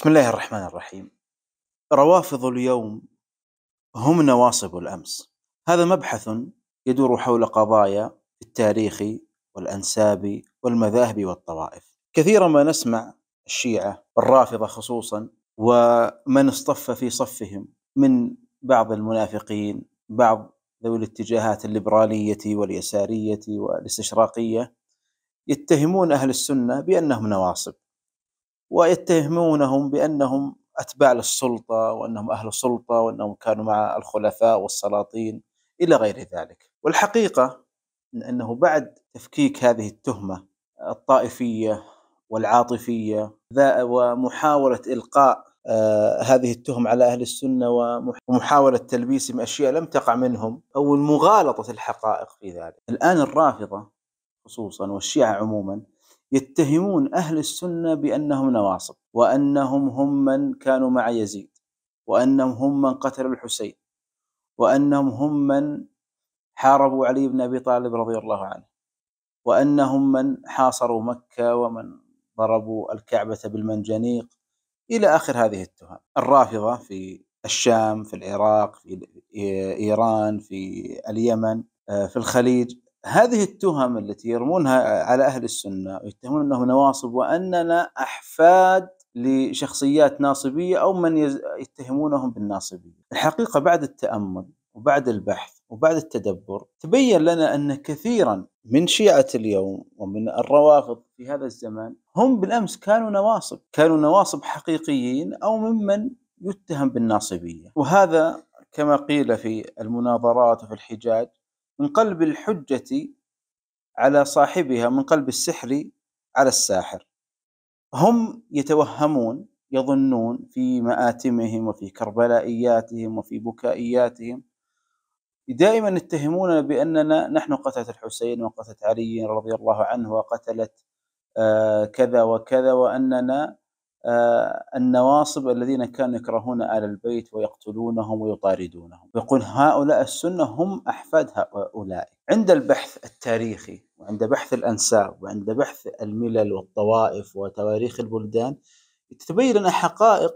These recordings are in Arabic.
بسم الله الرحمن الرحيم روافض اليوم هم نواصب الأمس هذا مبحث يدور حول قضايا التاريخ والأنساب والمذاهب والطوائف كثيرا ما نسمع الشيعة الرافضة خصوصا ومن اصطف في صفهم من بعض المنافقين بعض ذوي الاتجاهات الليبرالية واليسارية والاستشراقية يتهمون أهل السنة بأنهم نواصب ويتهمونهم بانهم اتباع للسلطه وانهم اهل السلطه وانهم كانوا مع الخلفاء والسلاطين الى غير ذلك. والحقيقه انه بعد تفكيك هذه التهمه الطائفيه والعاطفيه ومحاوله القاء آه، هذه التهم على اهل السنه ومحاوله تلبيسهم اشياء لم تقع منهم او مغالطه الحقائق في ذلك. الان الرافضه خصوصا والشيعه عموما يتهمون أهل السنة بأنهم نواصب وأنهم هم من كانوا مع يزيد وأنهم هم من قتلوا الحسين وأنهم هم من حاربوا علي بن أبي طالب رضي الله عنه وأنهم من حاصروا مكة ومن ضربوا الكعبة بالمنجنيق إلى آخر هذه التهم الرافضة في الشام في العراق في إيران في اليمن آه، في الخليج هذه التهم التي يرمونها على اهل السنه ويتهمون انهم نواصب واننا احفاد لشخصيات ناصبيه او من يتهمونهم بالناصبيه. الحقيقه بعد التامل وبعد البحث وبعد التدبر تبين لنا ان كثيرا من شيعه اليوم ومن الروافض في هذا الزمان هم بالامس كانوا نواصب، كانوا نواصب حقيقيين او ممن يتهم بالناصبيه، وهذا كما قيل في المناظرات وفي الحجاج من قلب الحجة على صاحبها من قلب السحر على الساحر هم يتوهمون يظنون في مآتمهم وفي كربلائياتهم وفي بكائياتهم دائما يتهموننا بأننا نحن قتلت الحسين وقتلت علي رضي الله عنه وقتلت آه، كذا وكذا وأننا آه، النواصب الذين كانوا يكرهون آل البيت ويقتلونهم ويطاردونهم يقول هؤلاء السنة هم أحفاد هؤلاء عند البحث التاريخي وعند بحث الأنساب وعند بحث الملل والطوائف وتواريخ البلدان تتبين لنا حقائق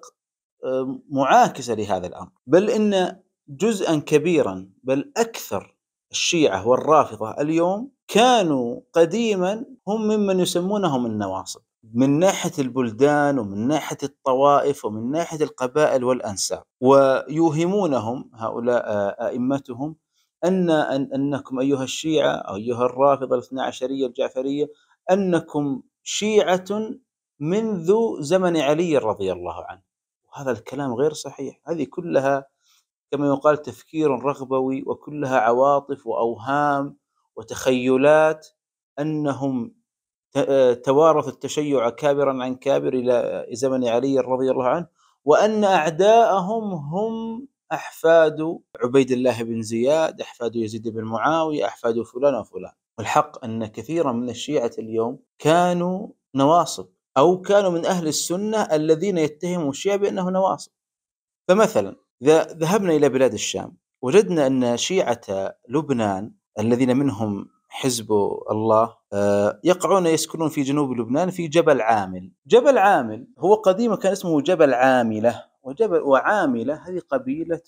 آه، معاكسة لهذا الأمر بل إن جزءا كبيرا بل أكثر الشيعة والرافضة اليوم كانوا قديما هم ممن يسمونهم النواصب من ناحيه البلدان ومن ناحيه الطوائف ومن ناحيه القبائل والانساب ويوهمونهم هؤلاء آه، ائمتهم ان انكم ايها الشيعه او ايها الرافضه الاثنا عشريه الجعفريه انكم شيعه منذ زمن علي رضي الله عنه وهذا الكلام غير صحيح هذه كلها كما يقال تفكير رغبوي وكلها عواطف واوهام وتخيلات انهم آه، توارث التشيع كابرا عن كابر الى زمن علي رضي الله عنه وان اعداءهم هم احفاد عبيد الله بن زياد، احفاد يزيد بن معاويه، احفاد فلان وفلان، والحق ان كثيرا من الشيعه اليوم كانوا نواصب او كانوا من اهل السنه الذين يتهموا الشيعه بانه نواصب. فمثلا اذا ذهبنا الى بلاد الشام وجدنا ان شيعه لبنان الذين منهم حزب الله آه، يقعون يسكنون في جنوب لبنان في جبل عامل جبل عامل هو قديما كان اسمه جبل عاملة وجبل وعاملة هذه قبيلة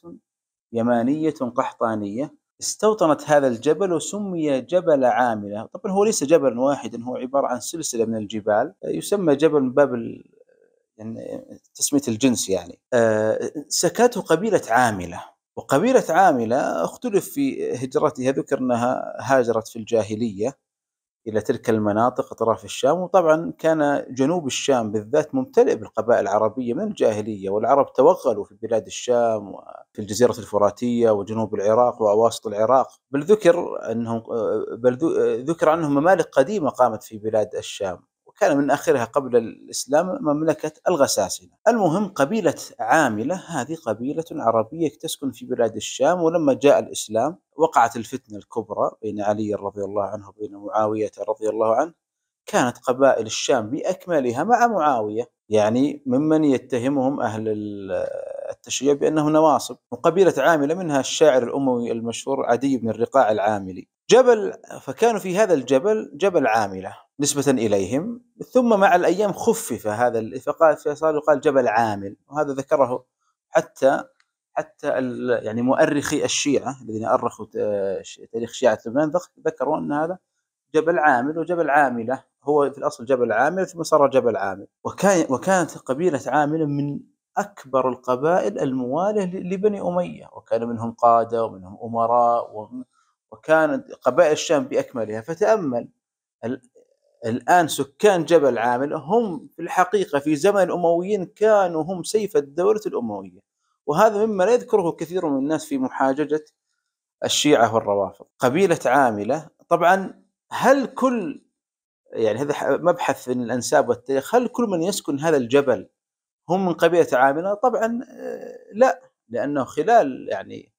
يمانية قحطانية استوطنت هذا الجبل وسمي جبل عاملة طبعا هو ليس جبلا واحدا هو عبارة عن سلسلة من الجبال آه، يسمى جبل من باب يعني تسمية الجنس يعني آه، سكاته قبيلة عاملة وقبيلة عاملة اختلف في هجرتها ذكر أنها هاجرت في الجاهلية إلى تلك المناطق أطراف الشام وطبعا كان جنوب الشام بالذات ممتلئ بالقبائل العربية من الجاهلية والعرب توغلوا في بلاد الشام وفي الجزيرة الفراتية وجنوب العراق وأواسط العراق بل ذكر أنهم بل ذكر عنهم ممالك قديمة قامت في بلاد الشام وكان من آخرها قبل الإسلام مملكة الغساسنة المهم قبيلة عاملة هذه قبيلة عربية تسكن في بلاد الشام ولما جاء الإسلام وقعت الفتنة الكبرى بين علي رضي الله عنه وبين معاوية رضي الله عنه كانت قبائل الشام بأكملها مع معاوية يعني ممن يتهمهم أهل التشيع بأنه نواصب وقبيلة عاملة منها الشاعر الأموي المشهور عدي بن الرقاع العاملي جبل فكانوا في هذا الجبل جبل عاملة نسبة إليهم ثم مع الأيام خفف هذا فصار يقال جبل عامل وهذا ذكره حتى حتى يعني مؤرخي الشيعة الذين أرخوا تاريخ شيعة لبنان ذكروا أن هذا جبل عامل وجبل عاملة هو في الأصل جبل عامل ثم صار جبل عامل وكان وكانت قبيلة عامل من أكبر القبائل الموالة لبني أمية وكان منهم قادة ومنهم أمراء وكانت قبائل الشام بأكملها فتأمل الآن سكان جبل عامل هم في الحقيقة في زمن الأمويين كانوا هم سيف الدولة الأموية وهذا مما لا يذكره كثير من الناس في محاججة الشيعة والروافض قبيلة عاملة طبعا هل كل يعني هذا مبحث في الأنساب والتاريخ هل كل من يسكن هذا الجبل هم من قبيلة عاملة طبعا آه، لا لأنه خلال يعني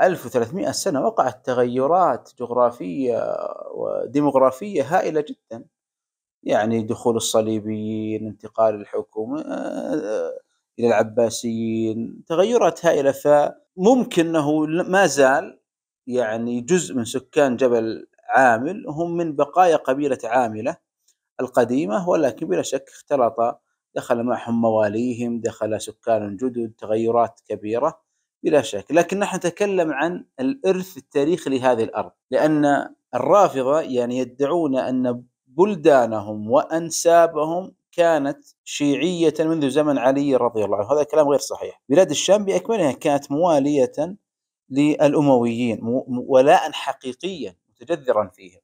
1300 سنة وقعت تغيرات جغرافية وديموغرافية هائلة جدا يعني دخول الصليبيين انتقال الحكم آه، آه، إلى العباسيين تغيرات هائلة فممكن أنه ما زال يعني جزء من سكان جبل عامل هم من بقايا قبيلة عاملة القديمة ولكن بلا شك اختلط دخل معهم مواليهم دخل سكان جدد تغيرات كبيرة بلا شك لكن نحن نتكلم عن الإرث التاريخي لهذه الأرض لأن الرافضة يعني يدعون أن بلدانهم وأنسابهم كانت شيعية منذ زمن علي رضي الله عنه هذا كلام غير صحيح بلاد الشام بأكملها كانت موالية للأمويين ولاء حقيقيا متجذرا فيهم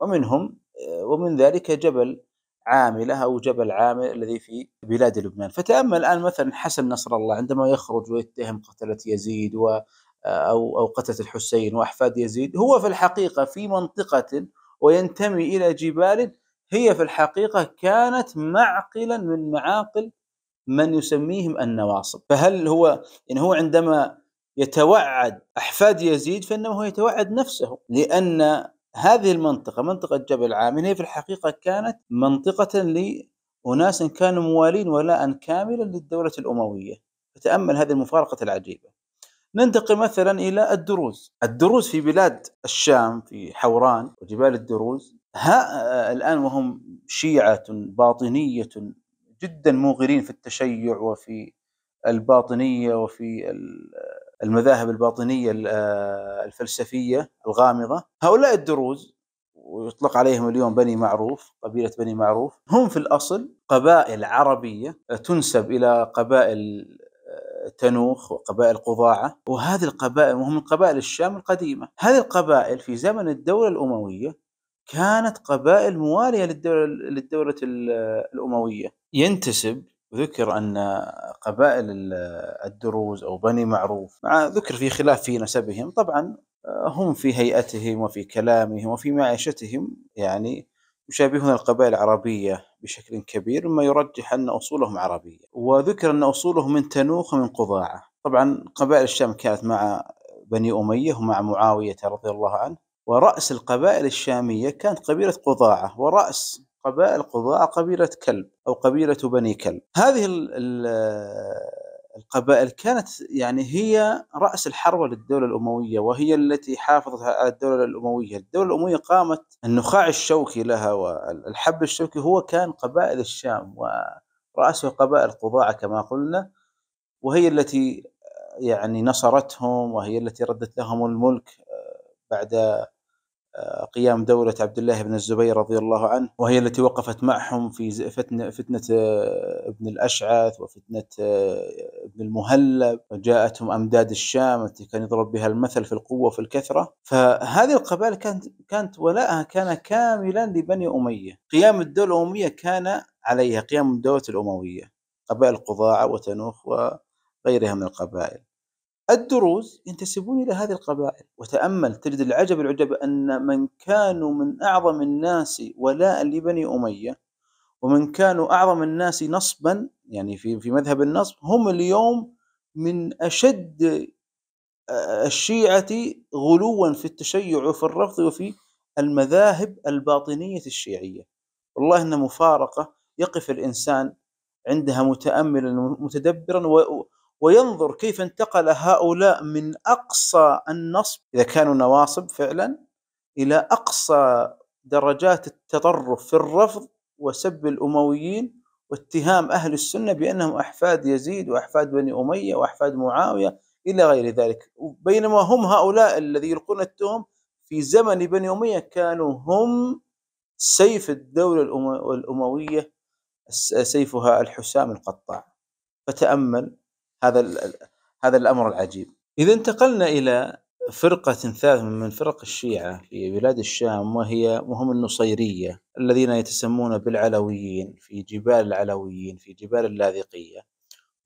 ومنهم آه، ومن ذلك جبل عاملة أو جبل عامل الذي في بلاد لبنان فتأمل الآن مثلا حسن نصر الله عندما يخرج ويتهم قتلة يزيد و آه، أو أو قتلة الحسين وأحفاد يزيد هو في الحقيقة في منطقة وينتمي إلى جبال هي في الحقيقة كانت معقلا من معاقل من يسميهم النواصب فهل هو إن يعني هو عندما يتوعد أحفاد يزيد فإنما هو يتوعد نفسه لأن هذه المنطقة منطقة جبل عامل هي في الحقيقة كانت منطقة لأناس كانوا موالين ولاء كاملا للدولة الأموية فتأمل هذه المفارقة العجيبة ننتقل مثلا إلى الدروز الدروز في بلاد الشام في حوران وجبال الدروز ها آه، الآن وهم شيعة باطنية جدا موغرين في التشيع وفي الباطنية وفي المذاهب الباطنية آه، الفلسفية الغامضة هؤلاء الدروز ويطلق عليهم اليوم بني معروف قبيلة بني معروف هم في الأصل قبائل عربية تنسب إلى قبائل آه، تنوخ وقبائل قضاعة وهذه القبائل وهم من قبائل الشام القديمة هذه القبائل في زمن الدولة الأموية كانت قبائل موالية للدولة, للدولة آه، الأموية ينتسب ذكر أن قبائل الدروز أو بني معروف مع ذكر في خلاف في نسبهم طبعا آه، هم في هيئتهم وفي كلامهم وفي معيشتهم يعني يشابهون القبائل العربية بشكل كبير مما يرجح أن أصولهم عربية وذكر أن أصولهم من تنوخ ومن قضاعة طبعا قبائل الشام كانت مع بني أمية ومع معاوية رضي الله عنه ورأس القبائل الشامية كانت قبيلة قضاعة ورأس قبائل قضاء قبيلة كلب أو قبيلة بني كلب هذه القبائل كانت يعني هي رأس الحربة للدولة الأموية وهي التي حافظت على الدولة الأموية الدولة الأموية قامت النخاع الشوكي لها والحب الشوكي هو كان قبائل الشام ورأسه قبائل قضاعة كما قلنا وهي التي يعني نصرتهم وهي التي ردت لهم الملك بعد قيام دولة عبد الله بن الزبير رضي الله عنه وهي التي وقفت معهم في فتنة, فتنة آه، ابن الأشعث وفتنة آه، ابن المهلب جاءتهم أمداد الشام التي كان يضرب بها المثل في القوة وفي الكثرة فهذه القبائل كانت, كانت ولاءها كان كاملا لبني أمية قيام الدولة الأموية كان عليها قيام الدولة الأموية قبائل قضاعة وتنوخ وغيرها من القبائل الدروز ينتسبون إلى هذه القبائل وتأمل تجد العجب العجب أن من كانوا من أعظم الناس ولاء لبني أمية ومن كانوا أعظم الناس نصبا يعني في في مذهب النصب هم اليوم من أشد آه، الشيعة غلوا في التشيع وفي الرفض وفي المذاهب الباطنية الشيعية والله إن مفارقة يقف الإنسان عندها متأملا متدبرا وينظر كيف انتقل هؤلاء من أقصى النصب إذا كانوا نواصب فعلا إلى أقصى درجات التطرف في الرفض وسب الأمويين واتهام أهل السنة بأنهم أحفاد يزيد وأحفاد بني أمية وأحفاد معاوية إلى غير ذلك بينما هم هؤلاء الذين يلقون التهم في زمن بني أمية كانوا هم سيف الدولة الأموية سيفها الحسام القطاع فتأمل هذا هذا الامر العجيب اذا انتقلنا الى فرقة ثالثة من فرق الشيعة في بلاد الشام وهي وهم النصيرية الذين يتسمون بالعلويين في جبال العلويين في جبال اللاذقية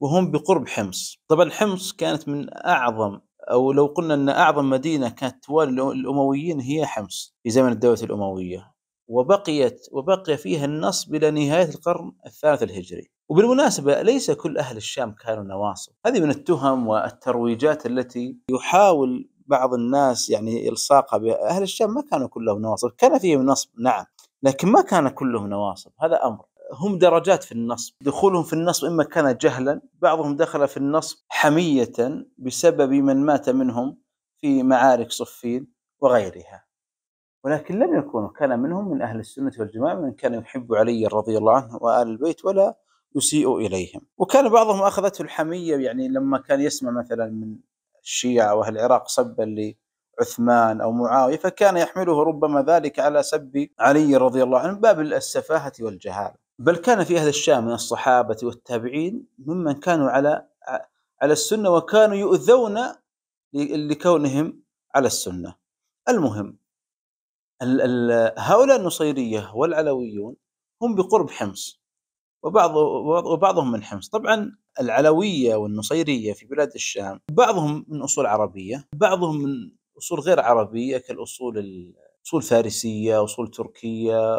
وهم بقرب حمص طبعا حمص كانت من أعظم أو لو قلنا أن أعظم مدينة كانت توالي الأمويين هي حمص في زمن الدولة الأموية وبقيت وبقي فيها النصب إلى نهاية القرن الثالث الهجري وبالمناسبة ليس كل أهل الشام كانوا نواصب هذه من التهم والترويجات التي يحاول بعض الناس يعني إلصاقها أهل الشام ما كانوا كلهم نواصب كان فيهم نصب نعم لكن ما كان كلهم نواصب هذا أمر هم درجات في النصب دخولهم في النصب إما كان جهلا بعضهم دخل في النصب حمية بسبب من مات منهم في معارك صفين وغيرها ولكن لم يكونوا كان منهم من أهل السنة والجماعة من كان يحب علي رضي الله عنه وآل البيت ولا يسيء إليهم وكان بعضهم أخذته الحمية يعني لما كان يسمع مثلا من الشيعة وأهل العراق سبا لعثمان أو معاوية فكان يحمله ربما ذلك على سب علي رضي الله عنه باب السفاهة والجهالة بل كان في أهل الشام من الصحابة والتابعين ممن كانوا على على السنة وكانوا يؤذون لكونهم على السنة المهم هؤلاء النصيرية والعلويون هم بقرب حمص وبعض وبعضهم من حمص طبعا العلوية والنصيرية في بلاد الشام بعضهم من أصول عربية بعضهم من أصول غير عربية كالأصول أصول فارسية أصول تركية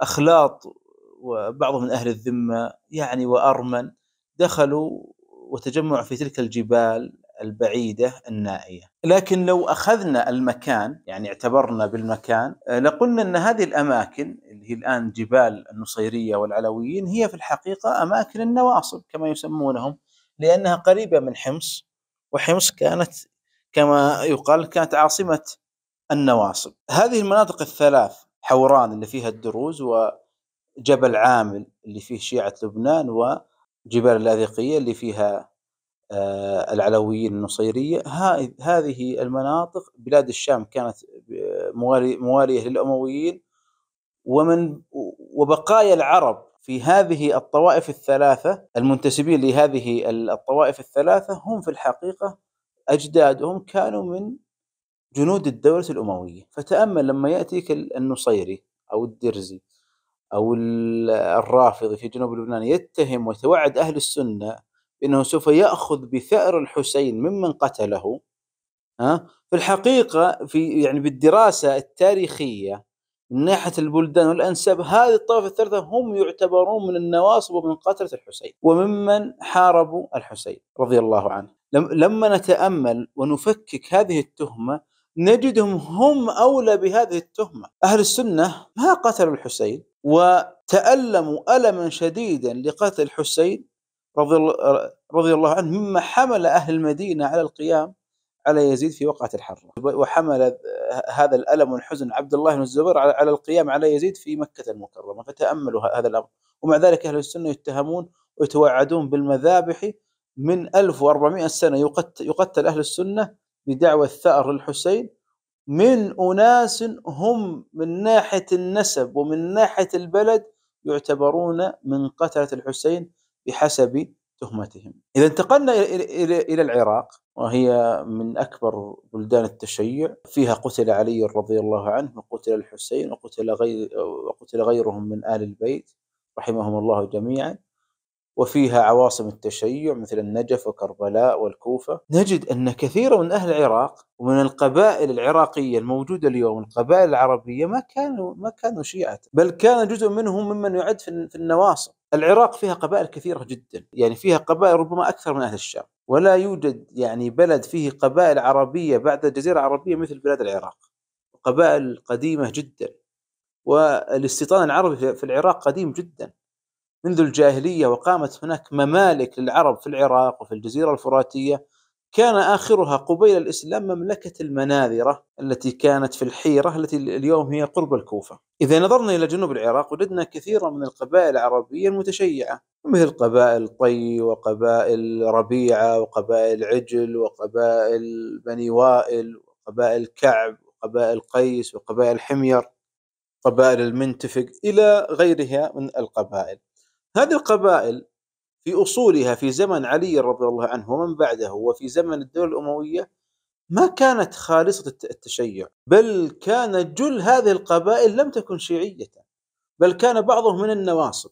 وأخلاط وبعضهم من أهل الذمة يعني وأرمن دخلوا وتجمعوا في تلك الجبال البعيدة النائية لكن لو أخذنا المكان يعني اعتبرنا بالمكان آه، لقلنا أن هذه الأماكن اللي هي الآن جبال النصيرية والعلويين هي في الحقيقة أماكن النواصب كما يسمونهم لأنها قريبة من حمص وحمص كانت كما يقال كانت عاصمة النواصب هذه المناطق الثلاث حوران اللي فيها الدروز وجبل عامل اللي فيه شيعة لبنان وجبال اللاذقية اللي فيها آه، العلوية النصيرية هذه المناطق بلاد الشام كانت آه، موالية للأمويين ومن وبقايا العرب في هذه الطوائف الثلاثة المنتسبين لهذه الطوائف الثلاثة هم في الحقيقة أجدادهم كانوا من جنود الدولة الأموية فتأمل لما يأتيك النصيري أو الدرزي أو الرافضي في جنوب لبنان يتهم ويتوعد أهل السنة بأنه سوف يأخذ بثأر الحسين ممن قتله ها في الحقيقة في يعني بالدراسة التاريخية من ناحية البلدان والأنساب هذه الطائفة الثالثة هم يعتبرون من النواصب ومن قتلة الحسين وممن حاربوا الحسين رضي الله عنه لما نتأمل ونفكك هذه التهمة نجدهم هم أولى بهذه التهمة أهل السنة ما قتلوا الحسين وتألموا ألما شديدا لقتل الحسين رضي الله عنه مما حمل أهل المدينة على القيام على يزيد في وقعة الحرة وحمل هذا الألم والحزن عبد الله بن الزبير على القيام على يزيد في مكة المكرمة فتأملوا هذا الأمر ومع ذلك أهل السنة يتهمون ويتوعدون بالمذابح من 1400 سنة يقتل, يقتل أهل السنة بدعوة الثأر للحسين من أناس هم من ناحية النسب ومن ناحية البلد يعتبرون من قتلة الحسين بحسب تهمتهم إذا انتقلنا إلى العراق وهي من أكبر بلدان التشيع فيها قتل علي رضي الله عنه وقتل الحسين وقتل, غير وقتل غيرهم من آل البيت رحمهم الله جميعا وفيها عواصم التشيع مثل النجف وكربلاء والكوفة نجد أن كثير من أهل العراق ومن القبائل العراقية الموجودة اليوم القبائل العربية ما كانوا ما كانوا شيعة بل كان جزء منهم ممن يعد في النواصب العراق فيها قبائل كثيرة جدا يعني فيها قبائل ربما أكثر من أهل الشام ولا يوجد يعني بلد فيه قبائل عربية بعد الجزيرة العربية مثل بلاد العراق قبائل قديمة جدا والاستيطان العربي في العراق قديم جدا منذ الجاهلية وقامت هناك ممالك للعرب في العراق وفي الجزيرة الفراتية كان آخرها قبيل الإسلام مملكة المناذرة التي كانت في الحيرة التي اليوم هي قرب الكوفة إذا نظرنا إلى جنوب العراق وجدنا كثيرا من القبائل العربية المتشيعة مثل قبائل طي وقبائل ربيعة وقبائل عجل وقبائل بني وائل وقبائل كعب وقبائل قيس وقبائل حمير قبائل المنتفق إلى غيرها من القبائل هذه القبائل في أصولها في زمن علي رضي الله عنه ومن بعده وفي زمن الدولة الأموية ما كانت خالصة التشيع بل كان جل هذه القبائل لم تكن شيعية بل كان بعضهم من النواصب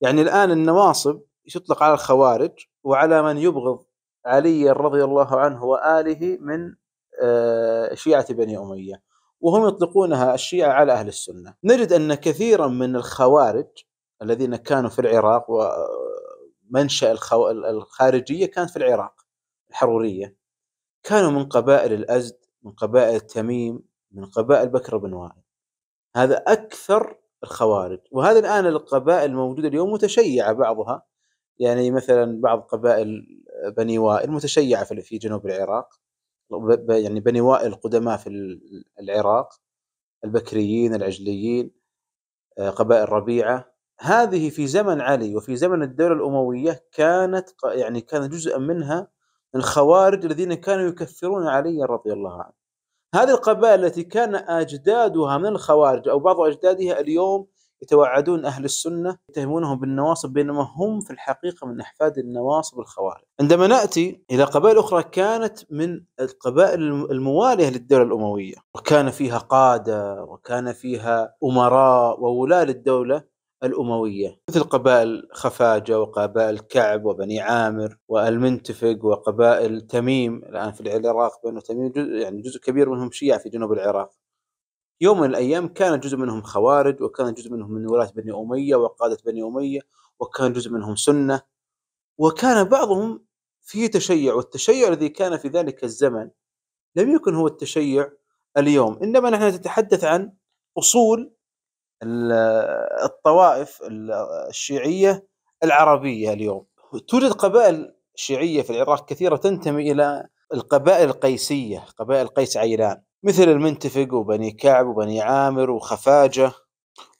يعني الآن النواصب يطلق على الخوارج وعلى من يبغض علي رضي الله عنه وآله من آه، شيعة بني أمية وهم يطلقونها الشيعة على أهل السنة نجد أن كثيرا من الخوارج الذين كانوا في العراق منشأ الخو... الخارجية كانت في العراق الحرورية كانوا من قبائل الأزد من قبائل التميم من قبائل بكر بن وائل هذا أكثر الخوارج وهذا الآن القبائل الموجودة اليوم متشيعة بعضها يعني مثلا بعض قبائل بني وائل متشيعة في جنوب العراق يعني بني وائل القدماء في العراق البكريين العجليين آه، قبائل ربيعة هذه في زمن علي وفي زمن الدولة الأموية كانت يعني كان جزءا منها الخوارج الذين كانوا يكفرون علي رضي الله عنه هذه القبائل التي كان أجدادها من الخوارج أو بعض أجدادها اليوم يتوعدون أهل السنة يتهمونهم بالنواصب بينما هم في الحقيقة من أحفاد النواصب الخوارج عندما نأتي إلى قبائل أخرى كانت من القبائل الموالية للدولة الأموية وكان فيها قادة وكان فيها أمراء وولاة للدولة الأموية مثل قبائل خفاجة وقبائل كعب وبني عامر والمنتفق وقبائل تميم الآن في العراق بنو تميم جزء يعني جزء كبير منهم شيعة في جنوب العراق يوم من الأيام كان جزء منهم خوارج وكان جزء منهم من ولاة بني أمية وقادة بني أمية وكان جزء منهم سنة وكان بعضهم في تشيع والتشيع الذي كان في ذلك الزمن لم يكن هو التشيع اليوم إنما نحن نتحدث عن أصول الطوائف الشيعيه العربيه اليوم توجد قبائل شيعيه في العراق كثيره تنتمي الى القبائل القيسيه قبائل قيس عيلان مثل المنتفق وبني كعب وبني عامر وخفاجه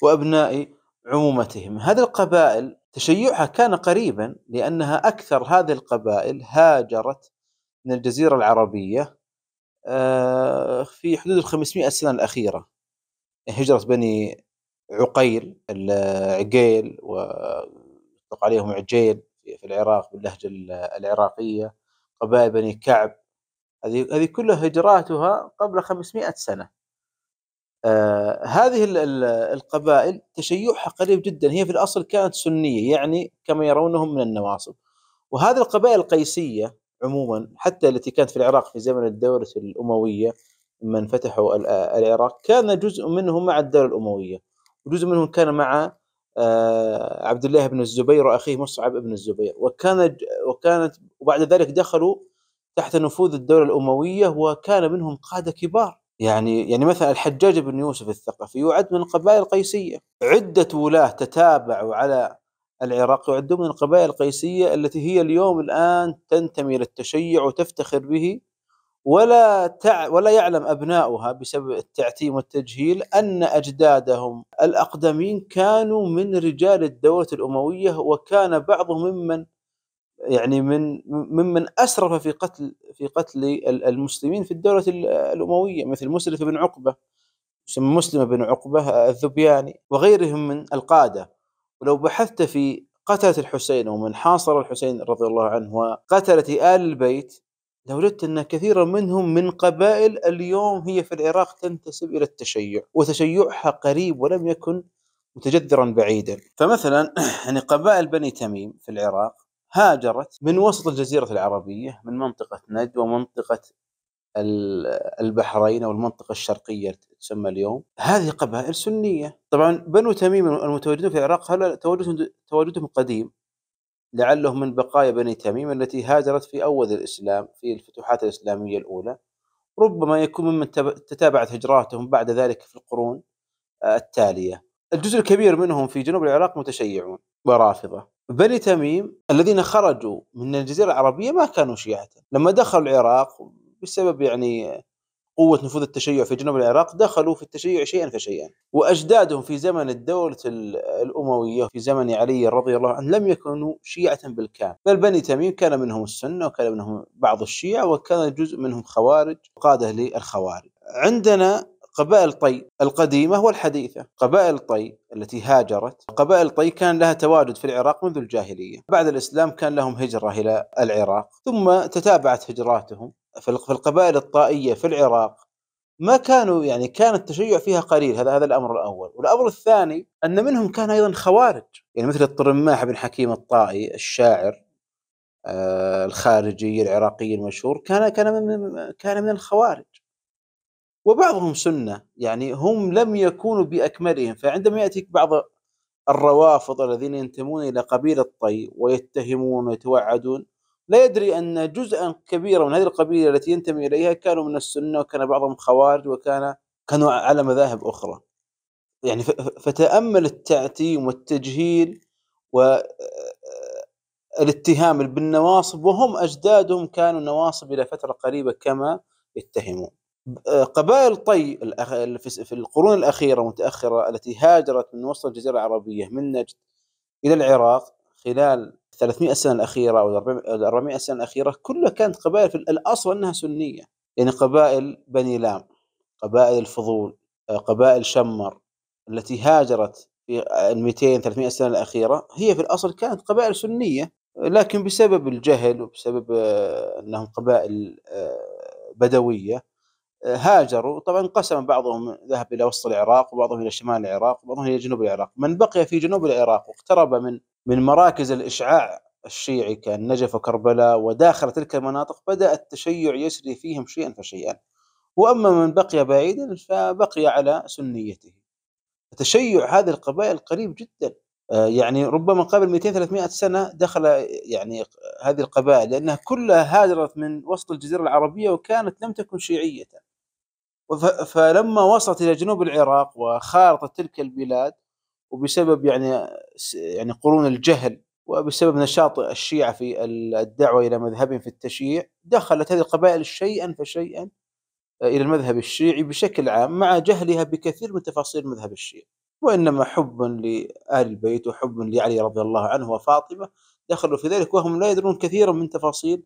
وابناء عمومتهم هذه القبائل تشيعها كان قريبا لانها اكثر هذه القبائل هاجرت من الجزيره العربيه آه، في حدود ال 500 سنه الاخيره هجره بني عقيل عقيل ويطلق عليهم عجيل في العراق باللهجه العراقيه قبائل بني كعب هذه هذه كلها هجراتها قبل 500 سنه آه، هذه القبائل تشيعها قريب جدا هي في الاصل كانت سنيه يعني كما يرونهم من النواصب وهذه القبائل القيسيه عموما حتى التي كانت في العراق في زمن الدوله الامويه من فتحوا العراق كان جزء منهم مع الدوله الامويه وجزء منهم كان مع آه، عبد الله بن الزبير واخيه مصعب بن الزبير وكان وكانت وبعد ذلك دخلوا تحت نفوذ الدوله الامويه وكان منهم قاده كبار يعني يعني مثلا الحجاج بن يوسف الثقفي يعد من القبائل القيسيه عده ولاه تتابعوا على العراق يعدون من القبائل القيسيه التي هي اليوم الان تنتمي للتشيع وتفتخر به ولا تع... ولا يعلم ابناؤها بسبب التعتيم والتجهيل ان اجدادهم الاقدمين كانوا من رجال الدوله الامويه وكان بعضهم ممن يعني من ممن اسرف في قتل في قتل المسلمين في الدوله الامويه مثل مسلم بن عقبه يسمى مسلم بن عقبه الذبياني وغيرهم من القاده ولو بحثت في قتلة الحسين ومن حاصر الحسين رضي الله عنه وقتلة آل البيت لوجدت أن كثيرا منهم من قبائل اليوم هي في العراق تنتسب إلى التشيع وتشيعها قريب ولم يكن متجذرا بعيدا فمثلا يعني قبائل بني تميم في العراق هاجرت من وسط الجزيرة العربية من منطقة نجد ومنطقة البحرين او المنطقه الشرقيه تسمى اليوم هذه قبائل سنيه طبعا بنو تميم المتواجدون في العراق هل تواجدهم تواجدهم قديم لعله من بقايا بني تميم التي هاجرت في أول الإسلام في الفتوحات الإسلامية الأولى ربما يكون ممن تتابعت هجراتهم بعد ذلك في القرون آه، التالية الجزء الكبير منهم في جنوب العراق متشيعون ورافضة بني تميم الذين خرجوا من الجزيرة العربية ما كانوا شيعة لما دخلوا العراق بسبب يعني قوة نفوذ التشيع في جنوب العراق دخلوا في التشيع شيئا فشيئا وأجدادهم في زمن الدولة الأموية في زمن علي رضي الله عنه لم يكونوا شيعة بالكامل بل بني تميم كان منهم السنة وكان منهم بعض الشيعة وكان جزء منهم خوارج قادة للخوارج عندنا قبائل طي القديمة والحديثة قبائل طي التي هاجرت قبائل طي كان لها تواجد في العراق منذ الجاهلية بعد الإسلام كان لهم هجرة إلى العراق ثم تتابعت هجراتهم في القبائل الطائيه في العراق ما كانوا يعني كان التشيع فيها قليل هذا هذا الامر الاول، والامر الثاني ان منهم كان ايضا خوارج، يعني مثل الطرماح بن حكيم الطائي الشاعر آه الخارجي العراقي المشهور كان كان من كان من الخوارج. وبعضهم سنه، يعني هم لم يكونوا باكملهم، فعندما ياتيك بعض الروافض الذين ينتمون الى قبيله الطي ويتهمون ويتوعدون لا يدري أن جزءا كبيرا من هذه القبيلة التي ينتمي إليها كانوا من السنة وكان بعضهم خوارج وكان كانوا على مذاهب أخرى يعني فتأمل التعتيم والتجهيل والاتهام آه، آه، بالنواصب وهم أجدادهم كانوا نواصب إلى فترة قريبة كما يتهمون آه، قبائل طي في القرون الأخيرة المتأخرة التي هاجرت من وسط الجزيرة العربية من نجد إلى العراق خلال 300 سنه الاخيره او 400 سنه الاخيره كلها كانت قبائل في الاصل انها سنيه يعني قبائل بني لام قبائل الفضول آه، قبائل شمر التي هاجرت في 200 300 سنه الاخيره هي في الاصل كانت قبائل سنيه لكن بسبب الجهل وبسبب آه، انهم قبائل آه، بدويه هاجروا طبعا انقسم بعضهم ذهب الى وسط العراق وبعضهم الى شمال العراق وبعضهم الى جنوب العراق من بقي في جنوب العراق واقترب من من مراكز الإشعاع الشيعي كالنجف وكربلاء وداخل تلك المناطق بدأ التشيع يسري فيهم شيئا فشيئا وأما من بقي بعيدا فبقي على سنيته تشيع هذه القبائل قريب جدا آه، يعني ربما قبل 200 300 سنه دخل يعني هذه القبائل لانها كلها هاجرت من وسط الجزيره العربيه وكانت لم تكن شيعيه فلما وصلت الى جنوب العراق وخارطت تلك البلاد وبسبب يعني يعني قرون الجهل وبسبب نشاط الشيعة في الدعوة إلى مذهبهم في التشييع دخلت هذه القبائل شيئا فشيئا آه، إلى المذهب الشيعي بشكل عام مع جهلها بكثير من تفاصيل المذهب الشيعي وإنما حب لآل البيت وحب لعلي رضي الله عنه وفاطمة دخلوا في ذلك وهم لا يدرون كثيرا من تفاصيل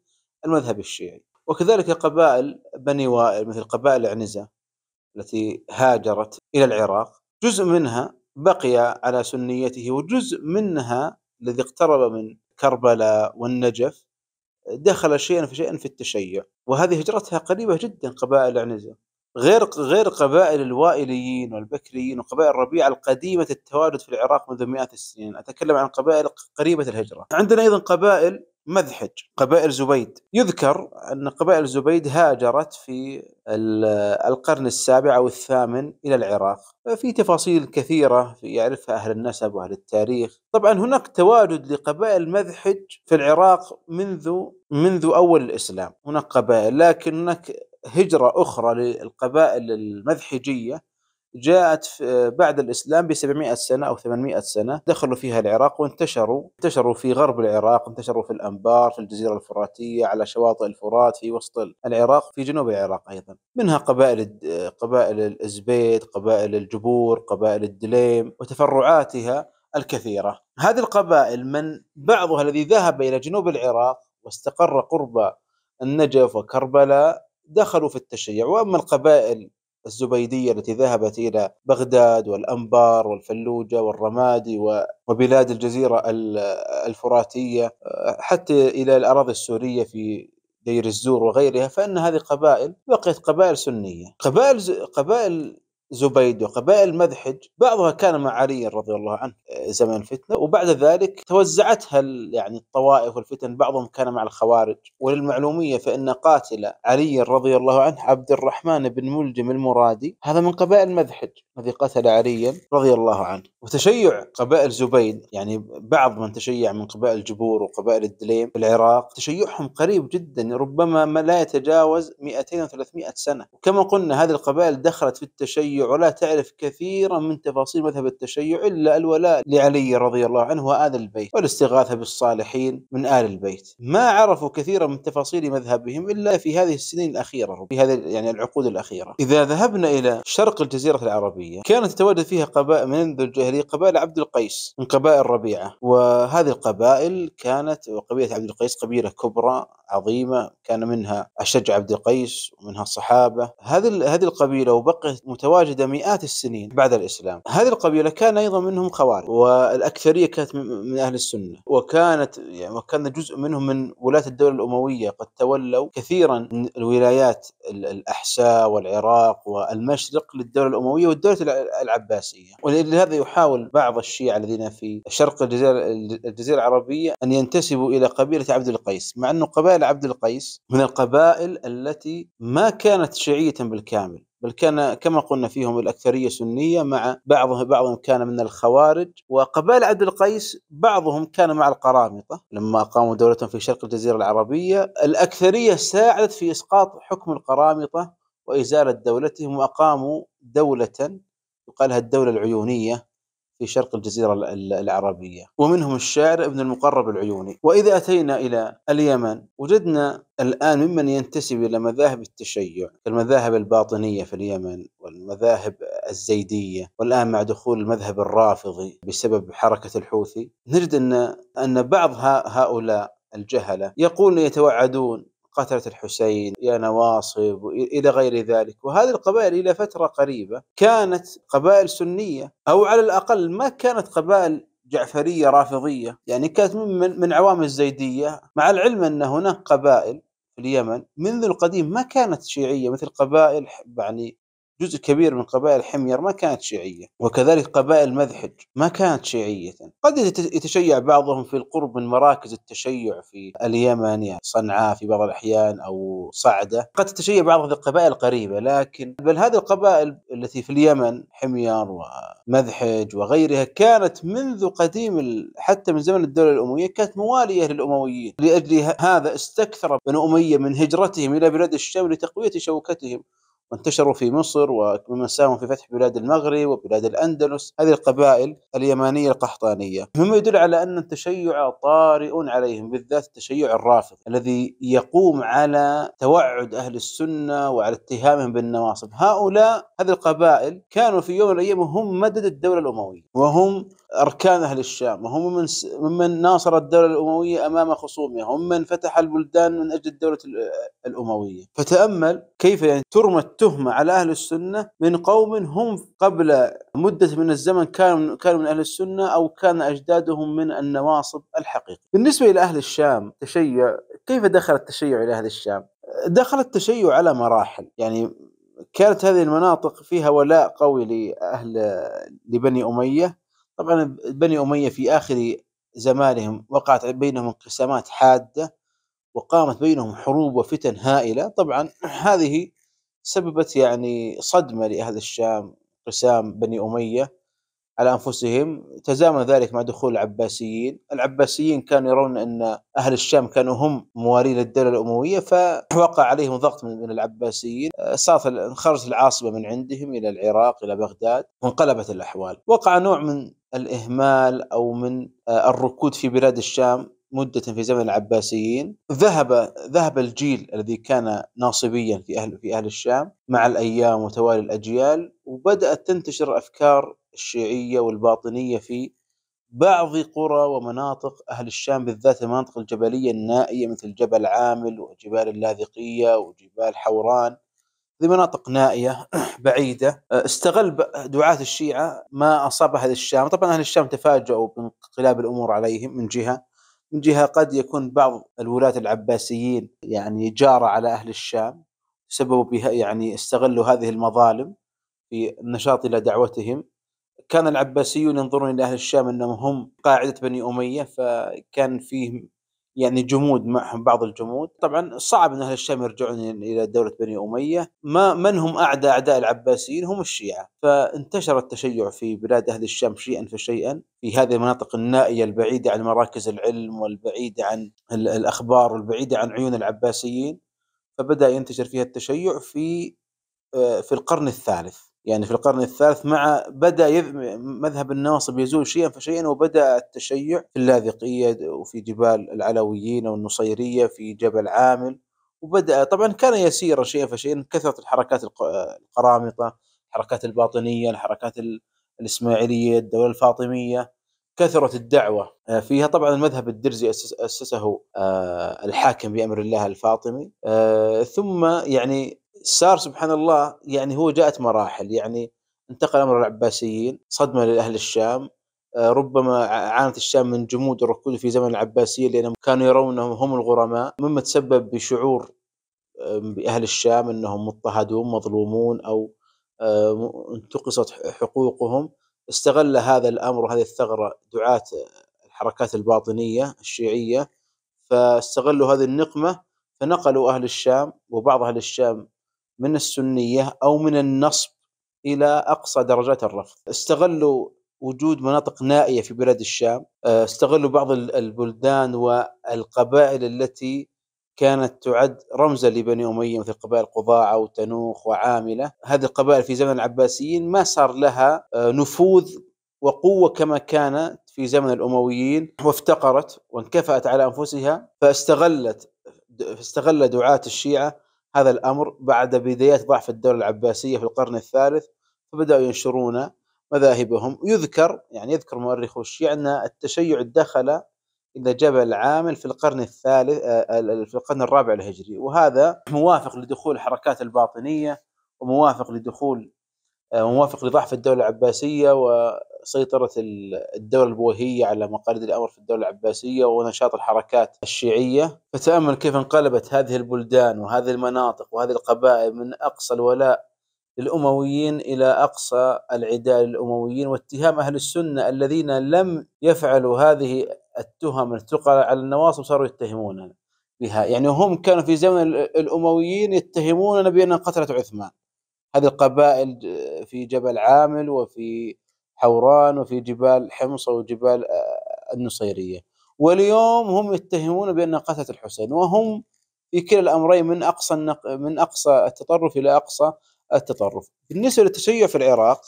المذهب الشيعي وكذلك قبائل بني وائل مثل قبائل عنزة التي هاجرت إلى العراق جزء منها بقي على سنيته وجزء منها الذي اقترب من كربلاء والنجف دخل شيئا فشيئا في التشيع وهذه هجرتها قريبة جدا قبائل عنزة غير غير قبائل الوائليين والبكريين وقبائل ربيعة القديمة التواجد في العراق منذ مئات السنين أتكلم عن قبائل قريبة الهجرة عندنا أيضا قبائل مذحج قبائل زبيد يذكر أن قبائل زبيد هاجرت في القرن السابع أو الثامن إلى العراق في تفاصيل كثيرة يعرفها أهل النسب وأهل التاريخ طبعا هناك تواجد لقبائل مذحج في العراق منذ منذ أول الإسلام هناك قبائل لكن هناك هجرة أخرى للقبائل المذحجية جاءت بعد الاسلام ب 700 سنه او 800 سنه دخلوا فيها العراق وانتشروا انتشروا في غرب العراق انتشروا في الانبار في الجزيره الفراتيه على شواطئ الفرات في وسط العراق في جنوب العراق ايضا منها قبائل قبائل الازبيد قبائل الجبور قبائل الدليم وتفرعاتها الكثيره هذه القبائل من بعضها الذي ذهب الى جنوب العراق واستقر قرب النجف وكربلاء دخلوا في التشيع واما القبائل الزبيدية التي ذهبت إلى بغداد والأنبار والفلوجة والرمادي وبلاد الجزيرة الفراتية آه، حتى إلى الأراضي السورية في دير الزور وغيرها فان هذه قبائل بقيت قبائل سنيه قبائل قبائل زبيد وقبائل مذحج بعضها كان مع علي رضي الله عنه آه، زمن الفتنة وبعد ذلك توزعتها يعني الطوائف والفتن بعضهم كان مع الخوارج وللمعلومية فإن قاتل علي رضي الله عنه عبد الرحمن بن ملجم المرادي هذا من قبائل مذحج الذي قتل علي رضي الله عنه وتشيع قبائل زبيد يعني بعض من تشيع من قبائل جبور وقبائل الدليم في العراق تشيعهم قريب جدا ربما ما لا يتجاوز 200 و 300 سنة وكما قلنا هذه القبائل دخلت في التشيع التشيع لا تعرف كثيرا من تفاصيل مذهب التشيع إلا الولاء لعلي رضي الله عنه وآل البيت والاستغاثة بالصالحين من آل البيت ما عرفوا كثيرا من تفاصيل مذهبهم إلا في هذه السنين الأخيرة في هذه يعني العقود الأخيرة إذا ذهبنا إلى شرق الجزيرة العربية كانت تتواجد فيها قبائل منذ الجاهلية قبائل عبد القيس من قبائل ربيعة وهذه القبائل كانت وقبيله عبد القيس قبيلة كبرى عظيمة كان منها أشج عبد القيس ومنها الصحابة هذه هذه القبيلة وبقيت متواجدة متواجدة مئات السنين بعد الإسلام هذه القبيلة كان أيضا منهم خوارج والأكثرية كانت من أهل السنة وكانت يعني وكان جزء منهم من ولاة الدولة الأموية قد تولوا كثيرا من الولايات الأحساء والعراق والمشرق للدولة الأموية والدولة العباسية ولهذا يحاول بعض الشيعة الذين في شرق الجزيرة, الجزيرة العربية أن ينتسبوا إلى قبيلة عبد القيس مع أن قبائل عبد القيس من القبائل التي ما كانت شيعية بالكامل بل كان كما قلنا فيهم الأكثرية سنية مع بعضهم بعضهم كان من الخوارج وقبائل عبد القيس بعضهم كان مع القرامطة لما أقاموا دولتهم في شرق الجزيرة العربية الأكثرية ساعدت في إسقاط حكم القرامطة وإزالة دولتهم وأقاموا دولة يقال لها الدولة العيونية في شرق الجزيرة العربية ومنهم الشاعر ابن المقرب العيوني وإذا أتينا إلى اليمن وجدنا الآن ممن ينتسب إلى مذاهب التشيع كالمذاهب الباطنية في اليمن والمذاهب الزيدية والآن مع دخول المذهب الرافضي بسبب حركة الحوثي نجد أن أن بعض هؤلاء الجهلة يقولون يتوعدون قتلة الحسين يا نواصب إلى غير ذلك وهذه القبائل إلى فترة قريبة كانت قبائل سنية أو على الأقل ما كانت قبائل جعفرية رافضية يعني كانت من, من عوام الزيدية مع العلم أن هناك قبائل في اليمن منذ القديم ما كانت شيعية مثل قبائل يعني جزء كبير من قبائل حمير ما كانت شيعية وكذلك قبائل مذحج ما كانت شيعية قد يتشيع بعضهم في القرب من مراكز التشيع في اليمن يعني صنعاء في بعض الأحيان أو صعدة قد تتشيع بعض هذه القبائل القريبة لكن بل هذه القبائل التي في اليمن حمير ومذحج وغيرها كانت منذ قديم حتى من زمن الدولة الأموية كانت موالية للأمويين لأجل هذا استكثر بنو أمية من هجرتهم إلى بلاد الشام لتقوية شوكتهم وانتشروا في مصر ومما ساهموا في فتح بلاد المغرب وبلاد الأندلس هذه القبائل اليمانية القحطانية مما يدل على أن التشيع طارئ عليهم بالذات التشيع الرافض الذي يقوم على توعد أهل السنة وعلى اتهامهم بالنواصب هؤلاء هذه القبائل كانوا في يوم من الأيام هم مدد الدولة الأموية وهم أركان أهل الشام وهم من س... ممن ناصر الدولة الأموية أمام خصومها هم من فتح البلدان من أجل الدولة الأموية فتأمل كيف يعني ترمى التهمة على أهل السنة من قوم هم قبل مدة من الزمن كانوا كانوا من أهل السنة أو كان أجدادهم من النواصب الحقيقي بالنسبة إلى أهل الشام تشيع كيف دخل التشيع إلى أهل الشام دخل التشيع على مراحل يعني كانت هذه المناطق فيها ولاء قوي لأهل لبني أمية طبعا بني أمية في آخر زمانهم وقعت بينهم انقسامات حادة وقامت بينهم حروب وفتن هائلة طبعا هذه سببت يعني صدمة لأهل الشام قسام بني أمية على أنفسهم تزامن ذلك مع دخول العباسيين العباسيين كانوا يرون أن أهل الشام كانوا هم موالين للدولة الأموية فوقع عليهم ضغط من العباسيين صارت خرجت العاصمة من عندهم إلى العراق إلى بغداد وانقلبت الأحوال وقع نوع من الإهمال أو من آه، الركود في بلاد الشام مدة في زمن العباسيين ذهب ذهب الجيل الذي كان ناصبيا في أهل في أهل الشام مع الأيام وتوالي الأجيال وبدأت تنتشر أفكار الشيعية والباطنية في بعض قرى ومناطق أهل الشام بالذات المناطق الجبلية النائية مثل جبل عامل وجبال اللاذقية وجبال حوران في مناطق نائيه بعيده آه، استغل دعاه الشيعه ما اصاب اهل الشام، طبعا اهل الشام تفاجؤوا بانقلاب الامور عليهم من جهه من جهه قد يكون بعض الولاة العباسيين يعني جاره على اهل الشام سببوا بها يعني استغلوا هذه المظالم في النشاط الى دعوتهم كان العباسيون ينظرون الى اهل الشام انهم هم قاعده بني اميه فكان فيهم يعني جمود معهم بعض الجمود طبعا صعب ان اهل الشام يرجعون الى دوله بني اميه ما من هم اعدى اعداء العباسيين هم الشيعه فانتشر التشيع في بلاد اهل الشام شيئا فشيئا في هذه المناطق النائيه البعيده عن مراكز العلم والبعيده عن الاخبار والبعيده عن عيون العباسيين فبدا ينتشر فيها التشيع في آه، في القرن الثالث يعني في القرن الثالث مع بدا مذهب الناصب يزول شيئا فشيئا وبدا التشيع في اللاذقيه وفي جبال العلويين والنصيريه في جبل عامل وبدا طبعا كان يسيرا شيئا فشيئا كثره الحركات القرامطه الحركات الباطنيه الحركات الاسماعيليه الدوله الفاطميه كثرت الدعوه آه، فيها طبعا المذهب الدرزي اسسه آه، الحاكم بامر الله الفاطمي آه، ثم يعني صار سبحان الله يعني هو جاءت مراحل يعني انتقل امر العباسيين صدمه لاهل الشام آه، ربما عانت الشام من جمود الركود في زمن العباسيين لانهم كانوا يرونهم هم الغرماء مما تسبب بشعور باهل الشام انهم مضطهدون مظلومون او انتقصت حقوقهم استغل هذا الامر وهذه الثغره دعاه الحركات الباطنيه الشيعيه فاستغلوا هذه النقمه فنقلوا اهل الشام وبعض اهل الشام من السنيه او من النصب الى اقصى درجات الرفض. استغلوا وجود مناطق نائيه في بلاد الشام، آه، استغلوا بعض البلدان والقبائل التي كانت تعد رمزا لبني اميه مثل قبائل قضاعه وتنوخ وعامله، هذه القبائل في زمن العباسيين ما صار لها آه، نفوذ وقوه كما كانت في زمن الامويين وافتقرت وانكفأت على انفسها فاستغلت استغل دعاة الشيعه هذا الأمر بعد بداية ضعف الدولة العباسية في القرن الثالث فبدأوا ينشرون مذاهبهم يذكر يعني يذكر مؤرخو الشيعة أن التشيع دخل إلى جبل عامل في القرن الثالث آه، في القرن الرابع الهجري وهذا موافق لدخول الحركات الباطنية وموافق لدخول آه، موافق لضعف الدولة العباسية وسيطرة الدولة البويهية على مقاليد الأمر في الدولة العباسية ونشاط الحركات الشيعية فتأمل كيف انقلبت هذه البلدان وهذه المناطق وهذه القبائل من أقصى الولاء للأمويين إلى أقصى العداء للأمويين واتهام أهل السنة الذين لم يفعلوا هذه التهم الثقل على النواصب صاروا يتهموننا بها يعني هم كانوا في زمن الأمويين يتهموننا بأن قتلة عثمان هذه القبائل في جبل عامل وفي حوران وفي جبال حمص وجبال النصيرية واليوم هم يتهمون بان قتلت الحسين وهم في كلا الأمرين من أقصى النق... من أقصى التطرف إلى أقصى التطرف بالنسبة للتشيع في العراق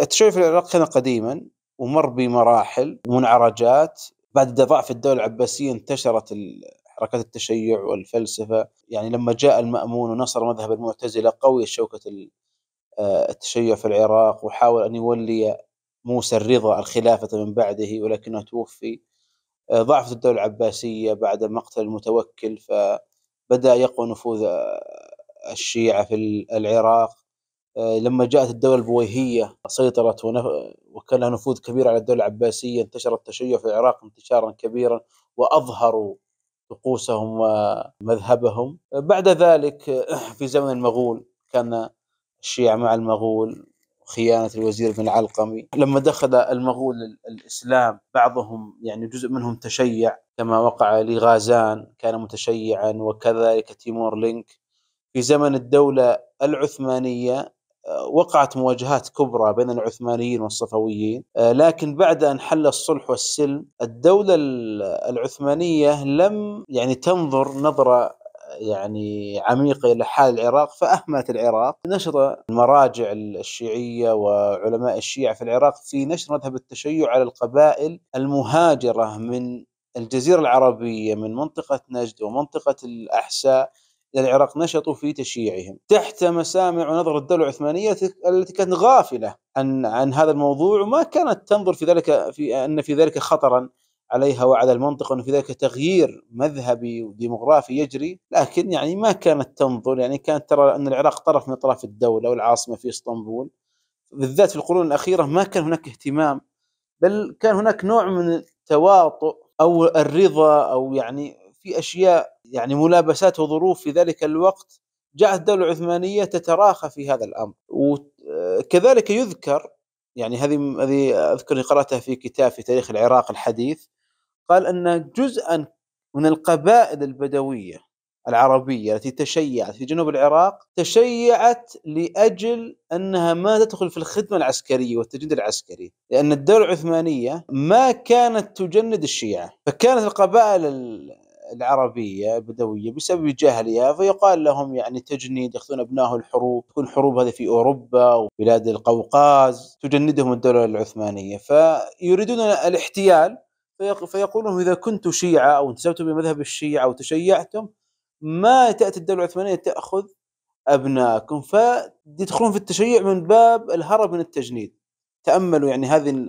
التشيع في العراق كان قديما ومر بمراحل ومنعرجات بعد ضعف الدولة العباسية انتشرت ال... حركات التشيع والفلسفة يعني لما جاء المأمون ونصر مذهب المعتزلة قوي شوكة آه، التشيع في العراق وحاول أن يولي موسى الرضا الخلافة من بعده ولكنه توفي آه، ضعفت الدولة العباسية بعد مقتل المتوكل فبدأ يقوى نفوذ آه، الشيعة في العراق لما جاءت الدولة البويهية سيطرت وكان لها نفوذ كبير على الدولة العباسية انتشر التشيع في العراق انتشارا كبيرا وأظهروا طقوسهم ومذهبهم بعد ذلك في زمن المغول كان الشيعة مع المغول خيانة الوزير بن العلقمي لما دخل المغول الإسلام بعضهم يعني جزء منهم تشيع كما وقع لغازان كان متشيعا وكذلك تيمور لينك في زمن الدولة العثمانية وقعت مواجهات كبرى بين العثمانيين والصفويين آه، لكن بعد أن حل الصلح والسلم الدولة العثمانية لم يعني تنظر نظرة آه، يعني عميقة إلى حال العراق فأهملت العراق نشر المراجع الشيعية وعلماء الشيعة في العراق في نشر مذهب التشيع على القبائل المهاجرة من الجزيرة العربية من منطقة نجد ومنطقة الأحساء للعراق نشطوا في تشييعهم تحت مسامع ونظر الدولة العثمانية التي كانت غافلة عن عن هذا الموضوع وما كانت تنظر في ذلك في أن في ذلك خطرا عليها وعلى المنطقة أن في ذلك تغيير مذهبي وديمغرافي يجري لكن يعني ما كانت تنظر يعني كانت ترى أن العراق طرف من أطراف الدولة والعاصمة في اسطنبول بالذات في القرون الأخيرة ما كان هناك اهتمام بل كان هناك نوع من التواطؤ أو الرضا أو يعني في اشياء يعني ملابسات وظروف في ذلك الوقت جاءت الدوله العثمانيه تتراخى في هذا الامر وكذلك يذكر يعني هذه هذه اذكر قراتها في كتاب في تاريخ العراق الحديث قال ان جزءا من القبائل البدويه العربيه التي تشيعت في جنوب العراق تشيعت لاجل انها ما تدخل في الخدمه العسكريه والتجنيد العسكري، لان الدوله العثمانيه ما كانت تجند الشيعه، فكانت القبائل العربيه البدويه بسبب جهلها فيقال لهم يعني تجنيد ياخذون ابنائه الحروب تكون حروب هذه في اوروبا وبلاد القوقاز تجندهم الدوله العثمانيه فيريدون الاحتيال فيقولون اذا كنت شيعه او انتسبتم بمذهب الشيعه او تشيعتم ما تاتي الدوله العثمانيه تاخذ ابنائكم فيدخلون في التشيع من باب الهرب من التجنيد تاملوا يعني هذه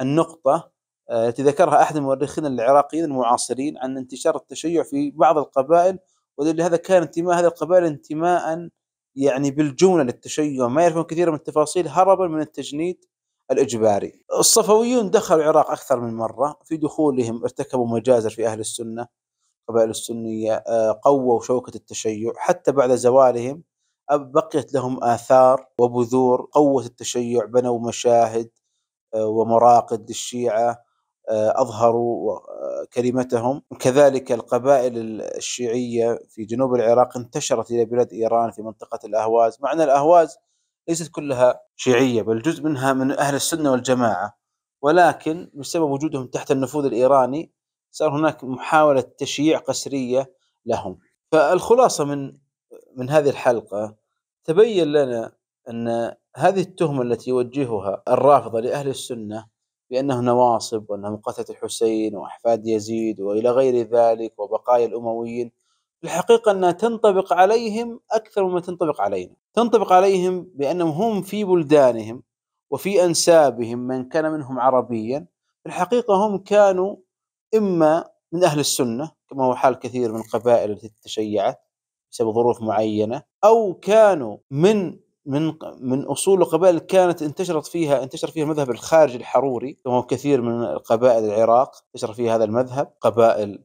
النقطه آه، تذكرها احد المؤرخين العراقيين المعاصرين عن انتشار التشيع في بعض القبائل ولهذا كان انتماء هذه القبائل انتماء يعني بالجمله للتشيع ما يعرفون كثير من التفاصيل هربا من التجنيد الاجباري. الصفويون دخلوا العراق اكثر من مره في دخولهم ارتكبوا مجازر في اهل السنه القبائل السنيه آه، قووا شوكه التشيع حتى بعد زوالهم بقيت لهم اثار وبذور قوه التشيع بنوا مشاهد آه، ومراقد للشيعه آه، اظهروا آه، كلمتهم كذلك القبائل الشيعيه في جنوب العراق انتشرت الى بلاد ايران في منطقه الاهواز مع ان الاهواز ليست كلها شيعيه بل جزء منها من اهل السنه والجماعه ولكن بسبب وجودهم تحت النفوذ الايراني صار هناك محاوله تشييع قسريه لهم فالخلاصه من من هذه الحلقه تبين لنا ان هذه التهمه التي يوجهها الرافضه لاهل السنه بأنه نواصب وأنه من قتلة الحسين وأحفاد يزيد وإلى غير ذلك وبقايا الأمويين الحقيقة أنها تنطبق عليهم أكثر مما تنطبق علينا تنطبق عليهم بأنهم هم في بلدانهم وفي أنسابهم من كان منهم عربيا الحقيقة هم كانوا إما من أهل السنة كما هو حال كثير من القبائل التي تشيعت بسبب ظروف معينة أو كانوا من من من اصول القبائل كانت انتشرت فيها انتشر فيها مذهب الخارج الحروري وهو كثير من قبائل العراق انتشر فيها هذا المذهب قبائل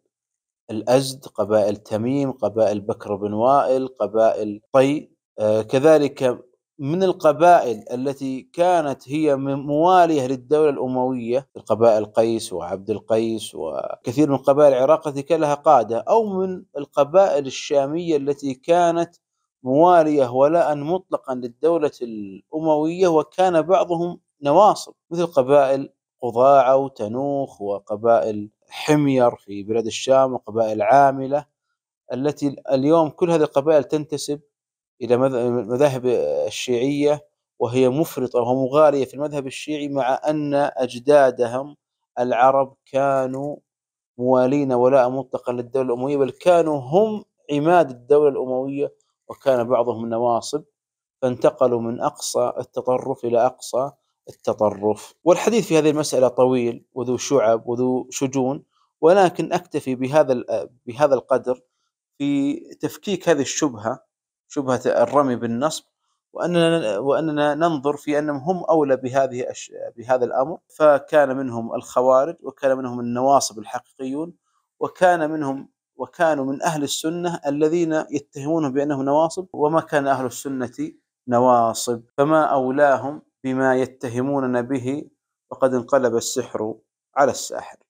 الازد قبائل تميم قبائل بكر بن وائل قبائل طي آه، كذلك من القبائل التي كانت هي مواليه للدوله الامويه القبائل قيس وعبد القيس وكثير من قبائل العراق التي كان لها قاده او من القبائل الشاميه التي كانت موالية ولاء مطلقا للدولة الأموية وكان بعضهم نواصب مثل قبائل قضاعة وتنوخ وقبائل حمير في بلاد الشام وقبائل عاملة التي اليوم كل هذه القبائل تنتسب إلى مذاهب الشيعية وهي مفرطة ومغالية في المذهب الشيعي مع أن أجدادهم العرب كانوا موالين ولاء مطلقا للدولة الأموية بل كانوا هم عماد الدولة الأموية وكان بعضهم نواصب فانتقلوا من أقصى التطرف إلى أقصى التطرف والحديث في هذه المسألة طويل وذو شعب وذو شجون ولكن أكتفي بهذا, بهذا القدر في تفكيك هذه الشبهة شبهة الرمي بالنصب وأننا, وأننا ننظر في أنهم هم أولى بهذه بهذا الأمر فكان منهم الخوارج وكان منهم النواصب الحقيقيون وكان منهم وكانوا من أهل السنة الذين يتهمونه بأنه نواصب وما كان أهل السنة نواصب فما أولاهم بما يتهموننا به وقد انقلب السحر على الساحر